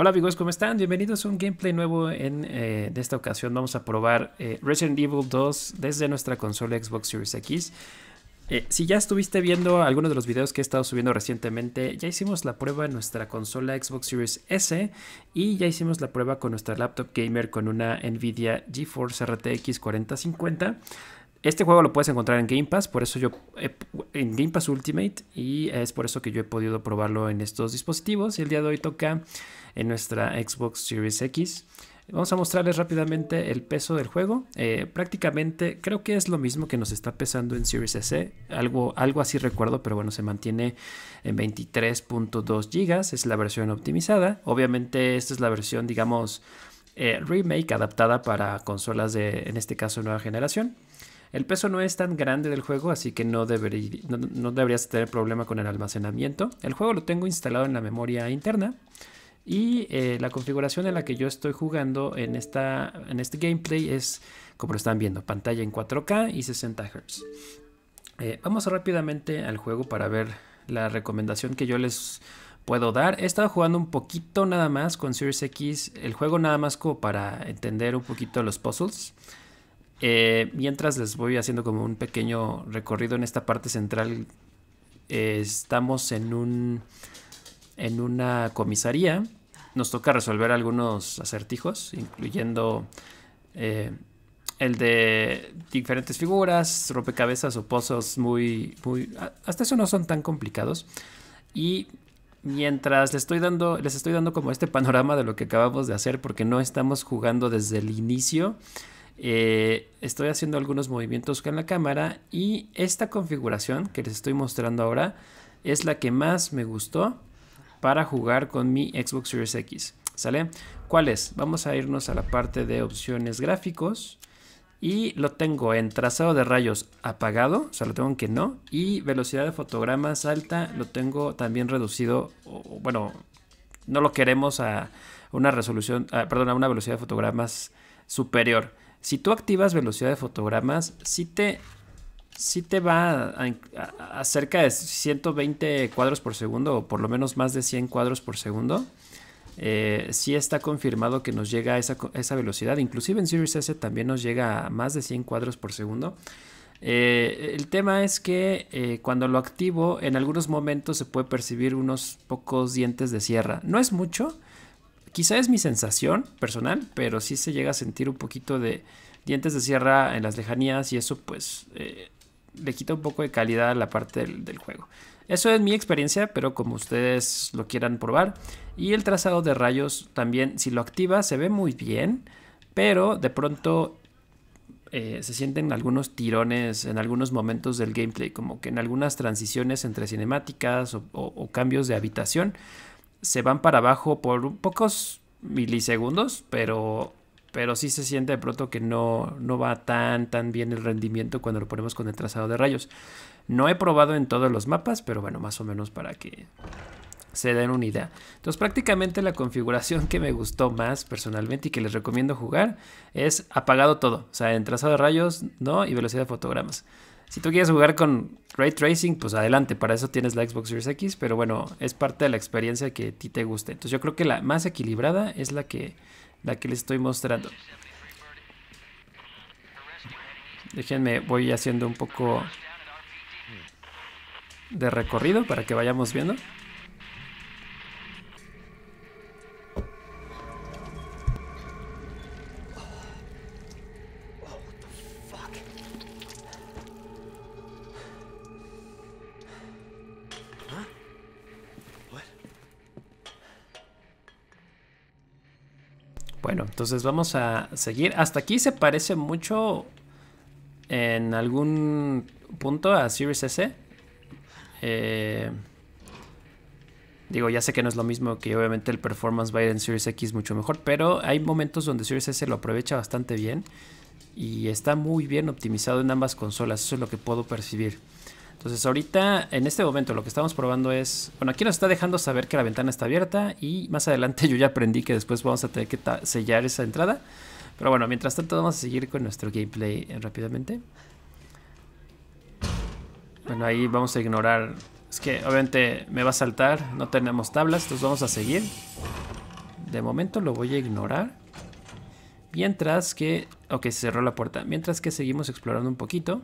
Hola amigos, ¿cómo están? Bienvenidos a un gameplay nuevo en eh, esta ocasión. Vamos a probar eh, Resident Evil 2 desde nuestra consola Xbox Series X. Eh, si ya estuviste viendo algunos de los videos que he estado subiendo recientemente, ya hicimos la prueba en nuestra consola Xbox Series S y ya hicimos la prueba con nuestra laptop gamer con una Nvidia GeForce RTX 4050. Este juego lo puedes encontrar en Game Pass, por eso yo en Game Pass Ultimate y es por eso que yo he podido probarlo en estos dispositivos. Y el día de hoy toca en nuestra Xbox Series X. Vamos a mostrarles rápidamente el peso del juego. Eh, prácticamente creo que es lo mismo que nos está pesando en Series S. Algo, algo así recuerdo, pero bueno, se mantiene en 23.2 GB. Es la versión optimizada. Obviamente esta es la versión, digamos, eh, remake adaptada para consolas de, en este caso, nueva generación. El peso no es tan grande del juego, así que no, debería deberías tener problema con el almacenamiento. El juego lo tengo instalado en la memoria interna. Y eh, la configuración en la que yo estoy jugando en, esta, en este gameplay es, como lo están viendo, pantalla en 4K y 60 Hz. Eh, vamos rápidamente al juego para ver la recomendación que yo les puedo dar. He estado jugando un poquito nada más con Series X, el juego nada más como para entender un poquito los puzzles. Eh, mientras les voy haciendo como un pequeño recorrido en esta parte central, eh, estamos en, un, en una comisaría. Nos toca resolver algunos acertijos, incluyendo eh, el de diferentes figuras, rompecabezas o pozos muy, muy... Hasta eso no son tan complicados. Y mientras les estoy dando, les estoy dando como este panorama de lo que acabamos de hacer, porque no estamos jugando desde el inicio. Eh, estoy haciendo algunos movimientos con la cámara y esta configuración que les estoy mostrando ahora es la que más me gustó para jugar con mi Xbox Series X. ¿Sale? ¿Cuál es? Vamos a irnos a la parte de opciones gráficos y lo tengo en trazado de rayos apagado, o sea, lo tengo en que no, y velocidad de fotogramas alta lo tengo también reducido, o, bueno, no lo queremos a una resolución, perdón, a una velocidad de fotogramas superior. Si tú activas velocidad de fotogramas, si te, te va a, cerca de 120 cuadros por segundo o por lo menos más de 100 cuadros por segundo. Eh, si está confirmado que nos llega a esa, velocidad. Inclusive en Series S también nos llega a más de 100 cuadros por segundo. Eh, el tema es que eh, cuando lo activo en algunos momentos se puede percibir unos pocos dientes de sierra. No es mucho, Quizá es mi sensación personal, pero sí se llega a sentir un poquito de dientes de sierra en las lejanías y eso pues eh, le quita un poco de calidad a la parte del, juego. Eso es mi experiencia, pero como ustedes lo quieran probar. Y el trazado de rayos también, si lo activa, se ve muy bien, pero de pronto eh, se sienten algunos tirones en algunos momentos del gameplay, como que en algunas transiciones entre cinemáticas o cambios de habitación se van para abajo por pocos milisegundos, pero, pero sí se siente de pronto que no, va tan, tan bien el rendimiento cuando lo ponemos con el trazado de rayos. No he probado en todos los mapas, pero bueno, más o menos para que se den una idea. Entonces prácticamente la configuración que me gustó más personalmente y que les recomiendo jugar es apagado todo, o sea, en trazado de rayos, ¿no? Y velocidad de fotogramas. Si tú quieres jugar con Ray Tracing, pues adelante, para eso tienes la Xbox Series X, pero bueno, es parte de la experiencia que a ti te guste. Entonces yo creo que la más equilibrada es la que, la que les estoy mostrando. Déjenme, voy haciendo un poco de recorrido para que vayamos viendo. Bueno, entonces vamos a seguir. Hasta aquí se parece mucho en algún punto a Series S. Eh, digo, ya sé que no es lo mismo que obviamente el performance va a ir en Series X mucho mejor, pero hay momentos donde Series S lo aprovecha bastante bien y está muy bien optimizado en ambas consolas. Eso es lo que puedo percibir. Entonces ahorita, en este momento, lo que estamos probando es, bueno, aquí nos está dejando saber que la ventana está abierta y más adelante yo ya aprendí que después vamos a tener que sellar esa entrada. Pero bueno, mientras tanto vamos a seguir con nuestro gameplay eh, rápidamente. Bueno, ahí vamos a ignorar. Es que obviamente me va a saltar, no tenemos tablas, entonces vamos a seguir. De momento lo voy a ignorar. Mientras que... Ok, se cerró la puerta. Mientras que seguimos explorando un poquito.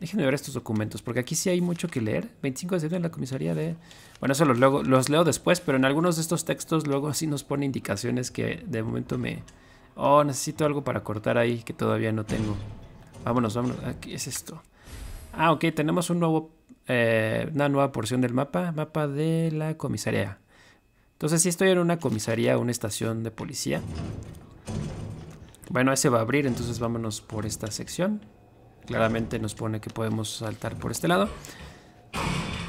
Déjenme ver estos documentos, porque aquí sí hay mucho que leer. 25 de septiembre en la comisaría de... Bueno, eso los, los leo después, pero en algunos de estos textos luego sí nos pone indicaciones que de momento me... Oh, necesito algo para cortar ahí que todavía no tengo. Vámonos, vámonos. Aquí es esto. Ah, ok, tenemos un nuevo, eh, una nueva porción del mapa. Mapa de la comisaría. Entonces sí estoy en una comisaría, una estación de policía. Bueno, ese va a abrir, entonces vámonos por esta sección. Claramente nos pone que podemos saltar por este lado.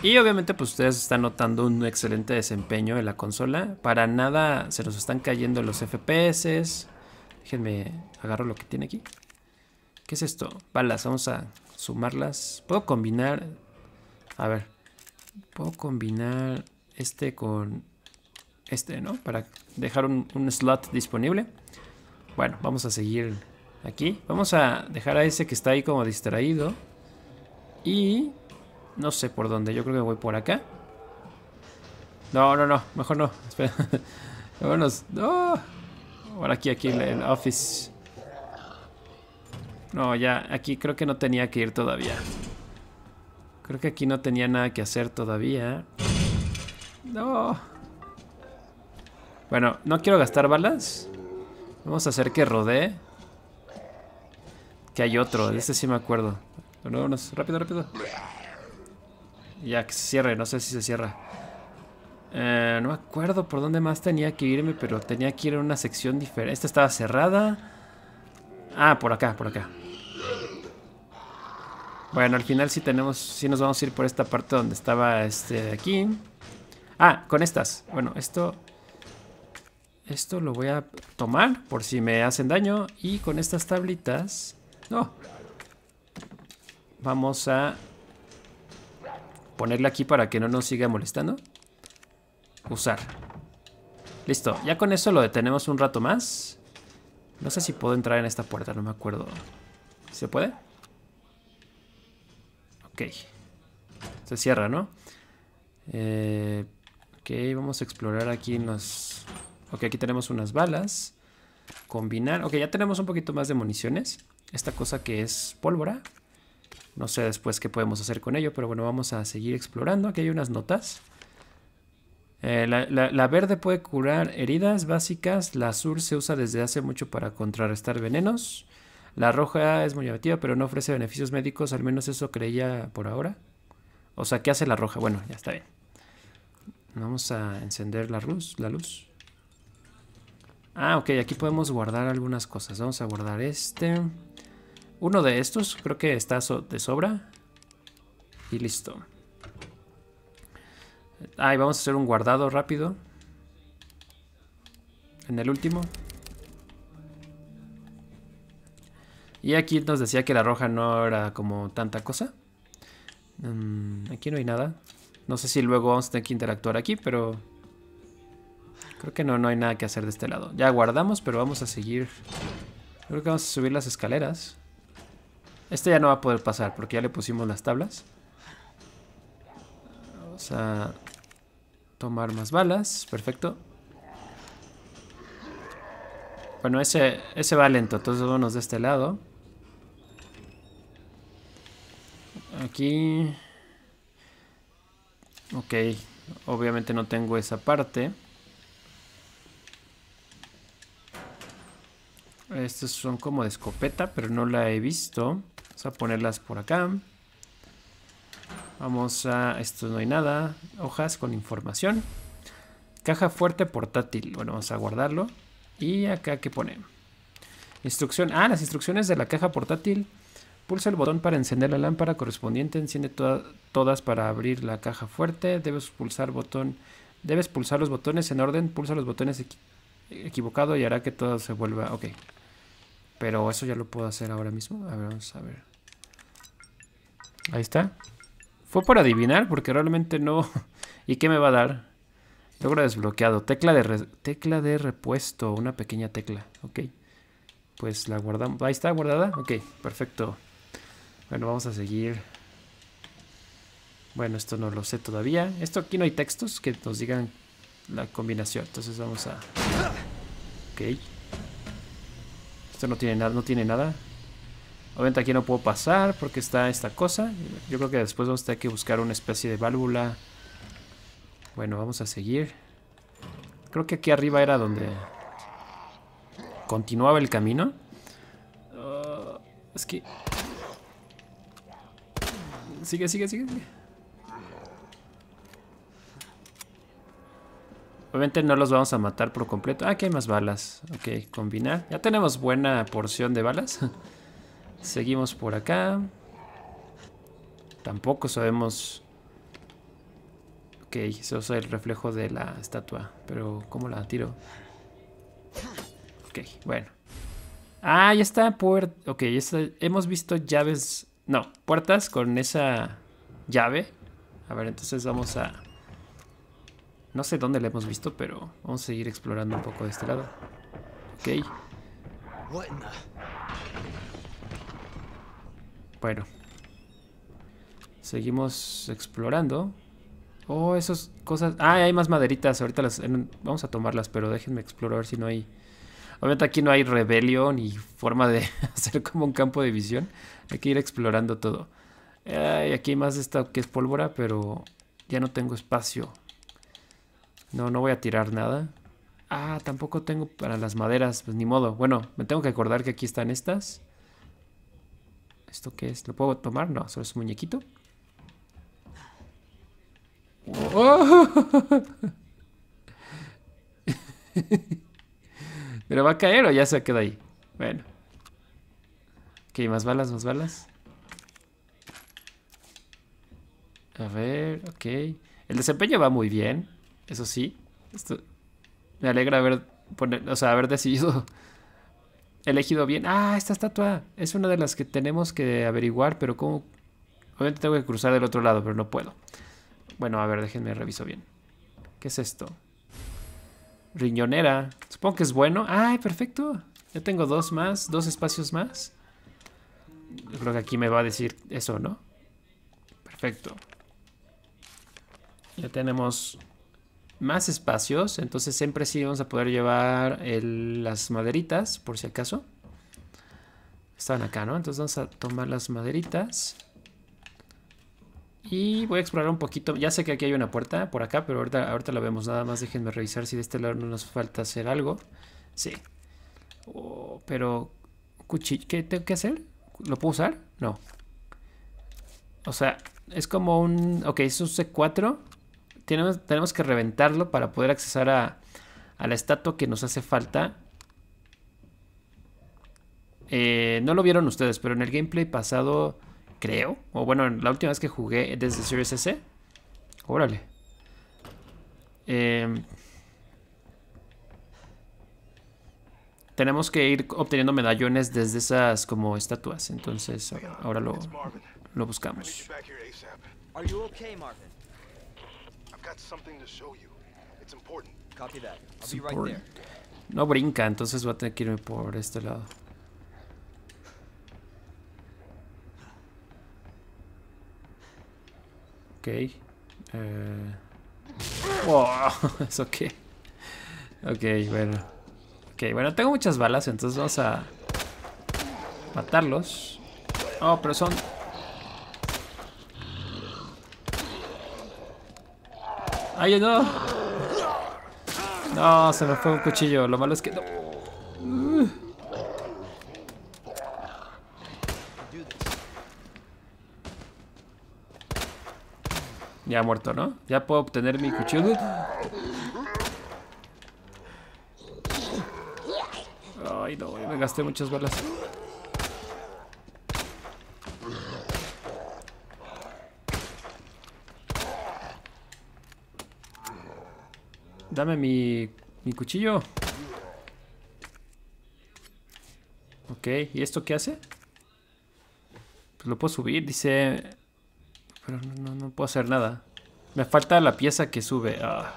Y obviamente pues ustedes están notando un excelente desempeño de la consola. Para nada se nos están cayendo los FPS. Déjenme agarro lo que tiene aquí. ¿Qué es esto? Balas, vamos a sumarlas. Puedo combinar... A ver. Puedo combinar este con este, ¿no? Para dejar un, un slot disponible. Bueno, vamos a seguir Aquí. Vamos a dejar a ese que está ahí como distraído. Y... No sé por dónde. Yo creo que voy por acá. No, no, no. Mejor no. Espera. Vámonos. No. Ahora aquí, aquí, en el office. No, ya. Aquí creo que no tenía que ir todavía. Creo que aquí no tenía nada que hacer todavía. No. Bueno, no quiero gastar balas. Vamos a hacer que rodee. Que hay otro, de este sí me acuerdo. No, rápido, rápido. Ya, que se cierre, no sé si se cierra. Eh, no me acuerdo por dónde más tenía que irme, pero tenía que ir a una sección diferente. Esta estaba cerrada. Ah, por acá, por acá. Bueno, al final sí tenemos, sí nos vamos a ir por esta parte donde estaba este de aquí. Ah, con estas. Bueno, esto, esto lo voy a tomar por si me hacen daño. Y con estas tablitas no. Vamos a ponerla aquí para que no nos siga molestando. Usar. Listo, ya con eso lo detenemos un rato más. No sé si puedo entrar en esta puerta, no me acuerdo. ¿Se puede? Ok. Se cierra, ¿no? Eh, ok, vamos a explorar aquí Ok, aquí tenemos unas balas. Combinar. Ok, ya tenemos un poquito más de municiones esta cosa que es pólvora. No sé después qué podemos hacer con ello, pero bueno, vamos a seguir explorando. Aquí hay unas notas. Eh, la, verde puede curar heridas básicas. La azul se usa desde hace mucho para contrarrestar venenos. La roja es muy llamativa, pero no ofrece beneficios médicos. Al menos eso creía por ahora. O sea, ¿qué hace la roja? Bueno, ya está bien. Vamos a encender la luz. La luz. Ah, ok, aquí podemos guardar algunas cosas. Vamos a guardar este. Uno de estos, creo que está de sobra. Y listo. Ah, vamos a hacer un guardado rápido. En el último. Y aquí nos decía que la roja no era como tanta cosa. Mm, aquí no hay nada. No sé si luego vamos a tener que interactuar aquí, pero Creo que no, no hay nada que hacer de este lado. Ya guardamos, pero vamos a seguir. Creo que vamos a subir las escaleras. Este ya no va a poder pasar porque ya le pusimos las tablas. Vamos a tomar más balas. Perfecto. Bueno, ese, ese va lento. Entonces vámonos de este lado. Aquí... Ok. Obviamente no tengo esa parte. Estos son como de escopeta, pero no la he visto. Vamos a ponerlas por acá. Vamos a... Esto no hay nada. Hojas con información. Caja fuerte portátil. Bueno, vamos a guardarlo. Y acá, ¿qué pone? Instrucción. Ah, las instrucciones de la caja portátil. Pulsa el botón para encender la lámpara correspondiente. Enciende todas para abrir la caja fuerte. Debes pulsar botón. Debes pulsar los botones en orden. Pulsa los botones equivocado y hará que todo se vuelva... Ok. Pero eso ya lo puedo hacer ahora mismo. A ver, vamos a ver. Ahí está. Fue por adivinar, porque realmente no... ¿Y qué me va a dar? Logro desbloqueado. Tecla de, tecla de repuesto. Una pequeña tecla. Ok. Pues la guardamos. Ahí está guardada. Ok, perfecto. Bueno, vamos a seguir. Bueno, esto no lo sé todavía. Esto aquí no hay textos que nos digan la combinación. Entonces vamos a... Ok. Esto no tiene nada, no tiene nada. Obviamente aquí no puedo pasar porque está esta cosa. Yo creo que después vamos a tener que buscar una especie de válvula. Bueno, vamos a seguir. Creo que aquí arriba era donde continuaba el camino. Ah, es que... sigue, sigue. sigue. Obviamente no los vamos a matar por completo. Ah, que hay más balas. Ok, combinar. Ya tenemos buena porción de balas. Seguimos por acá. Tampoco sabemos... Ok, eso es el reflejo de la estatua. Pero, ¿cómo la tiro? Ok, bueno. Ah, ya está puerta. Ok, hemos visto llaves. No, puertas con esa llave. A ver, entonces vamos a no sé dónde la hemos visto, pero vamos a seguir explorando un poco de este lado. Ok. Bueno. Seguimos explorando. Oh, esas cosas... Ah, hay más maderitas. Ahorita las... Vamos a tomarlas, pero déjenme explorar si no hay... Obviamente aquí no hay rebelión ni forma de hacer como un campo de visión. Hay que ir explorando todo. Ay, aquí hay más de esta que es pólvora, pero ya no tengo espacio. No, no voy a tirar nada. Ah, tampoco tengo para las maderas, pues ni modo. Bueno, me tengo que acordar que aquí están estas. ¿Esto qué es? ¿Lo puedo tomar? No, solo es un muñequito. ¿Pero va a caer o ya se queda ahí? Bueno. Ok, más balas, más balas. A ver, ok. El desempeño va muy bien. Eso sí, esto, me alegra haber, o sea, haber decidido, elegido bien. Ah, esta estatua es una de las que tenemos que averiguar, pero ¿cómo? Obviamente tengo que cruzar del otro lado, pero no puedo. Bueno, a ver, déjenme reviso bien. ¿Qué es esto? Riñonera. Supongo que es bueno. ¡Ay, perfecto! Ya tengo dos más, dos espacios más. creo que aquí me va a decir eso, ¿no? Perfecto. Ya tenemos más espacios, entonces siempre sí vamos a poder llevar las maderitas, por si acaso. Estaban acá, ¿no? Entonces vamos a tomar las maderitas. Y voy a explorar un poquito. Ya sé que aquí hay una puerta por acá, pero ahorita, ahorita la vemos. Nada más déjenme revisar si de este lado no nos falta hacer algo. Sí. Oh, pero... Cuchillo. ¿Qué tengo que hacer? ¿Lo puedo usar? No. O sea, es como un... Ok, es un C4 tenemos, que reventarlo para poder accesar a, la estatua que nos hace falta. Eh, no lo vieron ustedes, pero en el gameplay pasado, creo, o bueno, la última vez que jugué desde Series S. Órale. Em, tenemos que ir obteniendo medallones desde esas como estatuas. Entonces ahora lo, lo buscamos got No brinca, entonces voy a tener que irme por este lado. Ok. Eh... Wow, oh, eso okay. ok, bueno. Ok, bueno, tengo muchas balas, entonces vamos a matarlos. Oh, pero son ¡Ay, no! No, se me fue un cuchillo. Lo malo es que no. Ya Ya muerto, ¿no? Ya puedo obtener mi cuchillo. Ay, no, me gasté muchas balas. Dame mi, cuchillo. Ok, ¿y esto qué hace? Pues lo puedo subir, dice... Pero no, puedo hacer nada. Me falta la pieza que sube. Ah.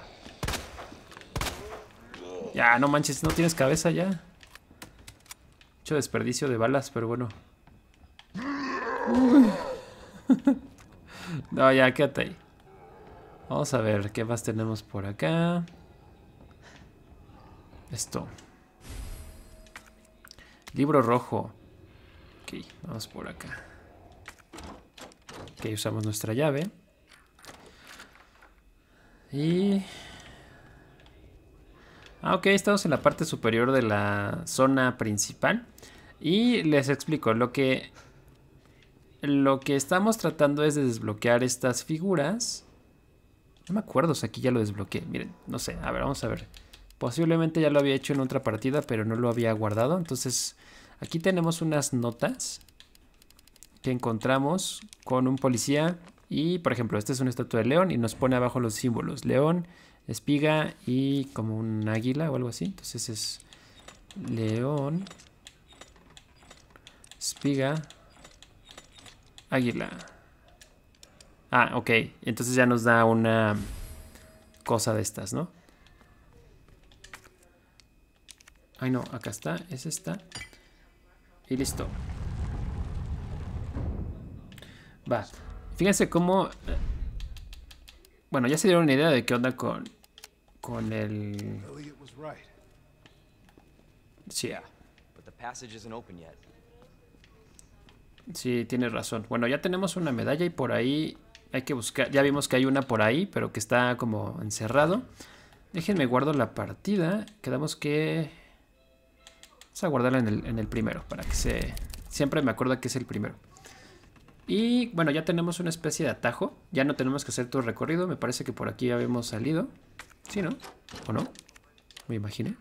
Ya, no manches, no tienes cabeza ya. Mucho desperdicio de balas, pero bueno. no, ya, quédate ahí. Vamos a ver qué más tenemos por acá. Esto. Libro rojo. Ok, vamos por acá. Ok, usamos nuestra llave. Y... Ah, ok, estamos en la parte superior de la zona principal. Y les explico, lo que... Lo que estamos tratando es de desbloquear estas figuras. No me acuerdo si aquí ya lo desbloqueé. Miren, no sé. A ver, vamos a ver. Posiblemente ya lo había hecho en otra partida, pero no lo había guardado. Entonces, aquí tenemos unas notas que encontramos con un policía. Y, por ejemplo, esta es una estatua de león y nos pone abajo los símbolos. León, espiga y como un águila o algo así. Entonces es león, espiga, águila. Ah, ok. Entonces ya nos da una cosa de estas, ¿no? Ay, no, acá está, es esta. Y listo. Va. Fíjense cómo... Eh, bueno, ya se dieron una idea de qué onda con... Con el... Sí. Sí, razón. Bueno, ya tenemos una medalla y por ahí hay que buscar... Ya vimos que hay una por ahí, pero que está como encerrado. Déjenme guardo la partida. Quedamos que Vamos a guardarla en el, primero para que se... Siempre me acuerdo que es el primero. Y bueno, ya tenemos una especie de atajo. Ya no tenemos que hacer todo el recorrido. Me parece que por aquí ya habíamos salido. ¿Sí, no? ¿O no? Me imagino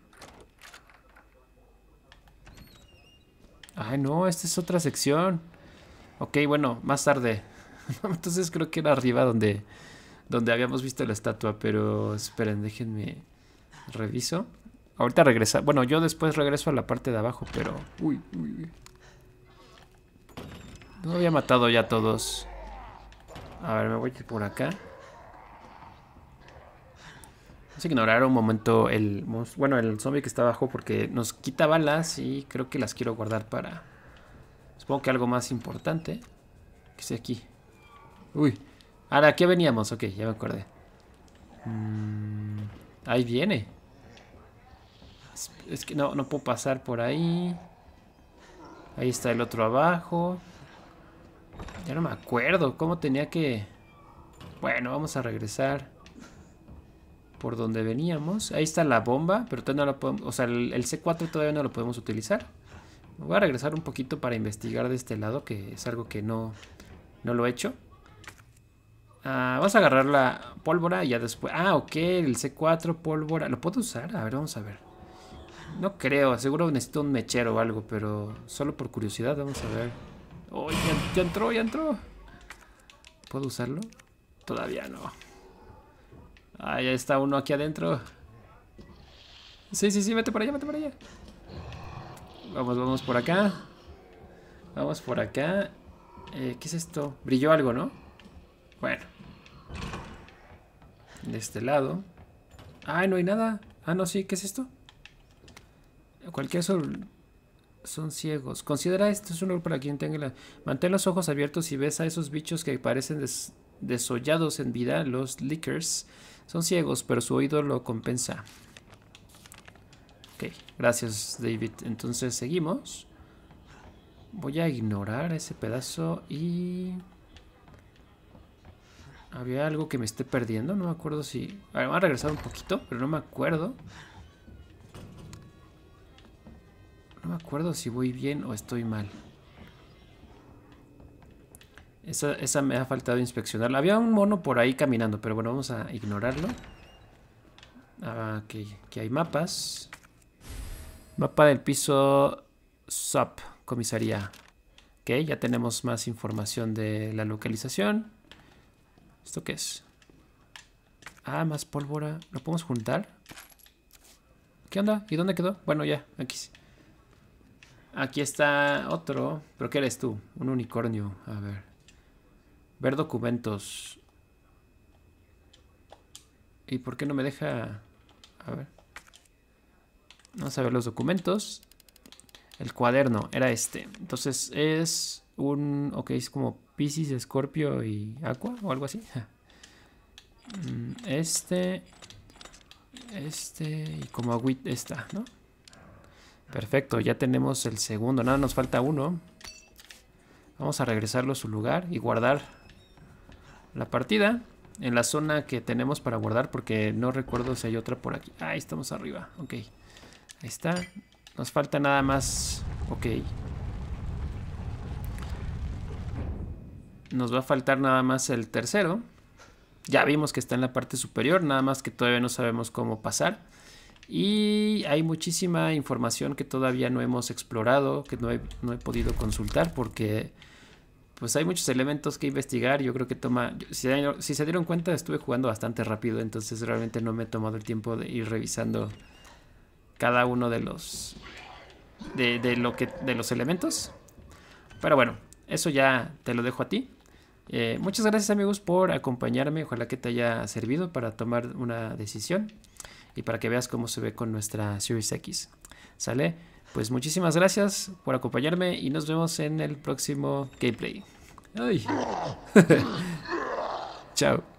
Ay, no, esta es otra sección. Ok, bueno, más tarde. Entonces creo que era arriba donde, donde habíamos visto la estatua. Pero esperen, déjenme... Reviso. Ahorita regresa. Bueno, yo después regreso a la parte de abajo, pero... Uy, uy, uy. No había matado ya a todos. A ver, me voy a ir por acá. Vamos a ignorar un momento el... Bueno, el zombie que está abajo porque nos quita balas y creo que las quiero guardar para... Supongo que algo más importante. Que sea aquí. Uy. Ahora, ¿qué veníamos? Ok, ya me acordé. Mm, ahí viene. Es que no, no puedo pasar por ahí. Ahí está el otro abajo. Ya no me acuerdo cómo tenía que... Bueno, vamos a regresar por donde veníamos. Ahí está la bomba, pero todavía no la podemos... O sea, el, C4 todavía no lo podemos utilizar. Voy a regresar un poquito para investigar de este lado, que es algo que no, no lo he hecho. Ah, vamos a agarrar la pólvora y ya después... Ah, ok, el C4, pólvora. ¿Lo puedo usar? A ver, vamos a ver. No creo, seguro necesito un mechero o algo, pero solo por curiosidad, vamos a ver. ¡Oh, ya, entró, ya entró! ¿Puedo usarlo? Todavía no. Ah, ya está uno aquí adentro. Sí, sí, sí, vete para allá, vete para allá. Vamos, vamos por acá. Vamos por acá. Eh, ¿Qué es esto? Brilló algo, ¿no? Bueno. De este lado. Ah, no hay nada. Ah, no, sí, ¿qué es esto? cualquier sol, son ciegos. Considera esto es un lugar para quien tenga la... Mantén los ojos abiertos y ves a esos bichos que parecen desollados en vida, los lickers. Son ciegos, pero su oído lo compensa. Ok, gracias David. Entonces seguimos. Voy a ignorar ese pedazo y... Había algo que me esté perdiendo, no me acuerdo si... A ver, vamos a regresar un poquito, pero no me acuerdo. No me acuerdo si voy bien o estoy mal. Esa, me ha faltado inspeccionar. Había un mono por ahí caminando, pero bueno, vamos a ignorarlo. Ah, aquí, hay mapas. Mapa del piso SAP, comisaría. Ok, ya tenemos más información de la localización. ¿Esto qué es? Ah, más pólvora. ¿Lo podemos juntar? ¿Qué onda? ¿Y dónde quedó? Bueno, ya, aquí sí. Aquí está otro. ¿Pero qué eres tú? Un unicornio. A ver. Ver documentos. ¿Y por qué no me deja...? A ver. Vamos a ver los documentos. El cuaderno era este. Entonces es un... Ok, es como Pisces, Escorpio y Aqua o algo así. Mm, este... Este y como agüita está, ¿no? Perfecto, ya tenemos el segundo. Nada, nos falta uno. Vamos a regresarlo a su lugar y guardar la partida en la zona que tenemos para guardar porque no recuerdo si hay otra por aquí. Ah, ahí estamos arriba, ok. Ahí está. Nos falta nada más, ok. Nos va a faltar nada más el tercero. Ya vimos que está en la parte superior, nada más que todavía no sabemos cómo pasar. Y hay muchísima información que todavía no hemos explorado, que no he, podido consultar porque pues hay muchos elementos que investigar. Yo creo que toma, si, se dieron cuenta, estuve jugando bastante rápido, entonces realmente no me he tomado el tiempo de ir revisando cada uno de los de, lo que de los elementos. Pero bueno, eso ya te lo dejo a ti. Eh, muchas gracias amigos por acompañarme. Ojalá que te haya servido para tomar una decisión y para que veas cómo se ve con nuestra Series X. ¿Sale? Pues muchísimas gracias por acompañarme y nos vemos en el próximo gameplay. Ay. Chao.